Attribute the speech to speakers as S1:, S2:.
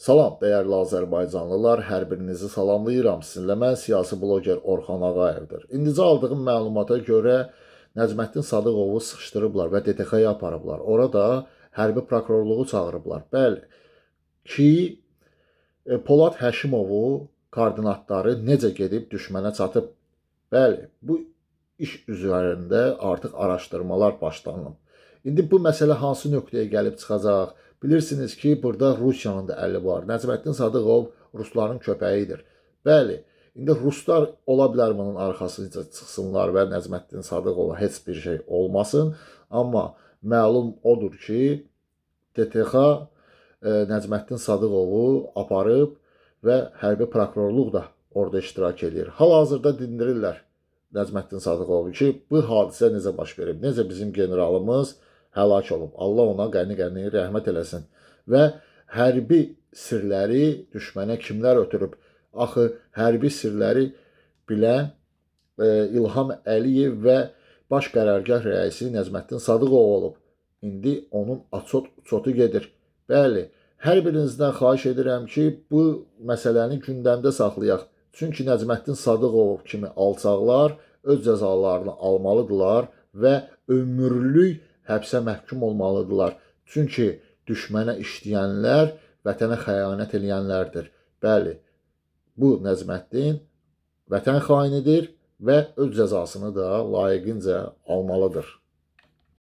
S1: Salam, dəyərli azərbaycanlılar, hər birinizi salamlayıram. Sizinlə mən siyasi bloqer Orxan Ağayevdir. İndicə aldığım məlumata görə Nəcməddin Sadıqovu sıxışdırıblar və DTX-ya aparıblar. Orada hərbi prokurorluğu çağırıblar. Bəli, ki e, Polad Həşimovu koordinatları necə gedib düşmənə çatıb. Bəli, bu iş üzərində artıq araşdırmalar başlanıb. İndi bu məsələ hansı nöqtəyə gəlib çıxacaq? Bilirsiniz ki, burada Rusiyanın da əli var. Nəcməddin Sadıqov rusların köpəyidir. Bəli, indi ruslar ola bilər bunun arxasınca çıxsınlar və Nəcməddin Sadıqova heç bir şey olmasın, amma məlum odur ki, TTX e, Nəcməddin Sadıqovu aparıb və hərbi prokurorluq da orada iştirak edir. Hal-hazırda dindirirlər Nəcməddin Sadıqovu ki, bu hadisə necə baş verib, necə bizim generalımız həlak olub. Allah ona qəni-qəni rəhmət eləsin. Və hərbi sirləri düşmənə kimlər ötürüb? Axı hərbi sirləri bilən e, İlham Əliyev və baş qərargah rəisi Nəzməddin Sadıqov olub. İndi onun açot çotu gedir. Bəli, hər birinizdən xahiş edirəm ki, bu məsələni gündəmdə saxlayaq. Çünki Nəcməddin Sadıqov kimi alçaqlar öz cəzalarını almalıdırlar və ömürlük həbsə məhkum olmalıdırlar. Çünki düşmənə işləyənlər vətənə xəyanət eləyənlərdir. Bəli, bu Nəzməddin vətən xainidir və öz cəzasını da layiqincə almalıdır.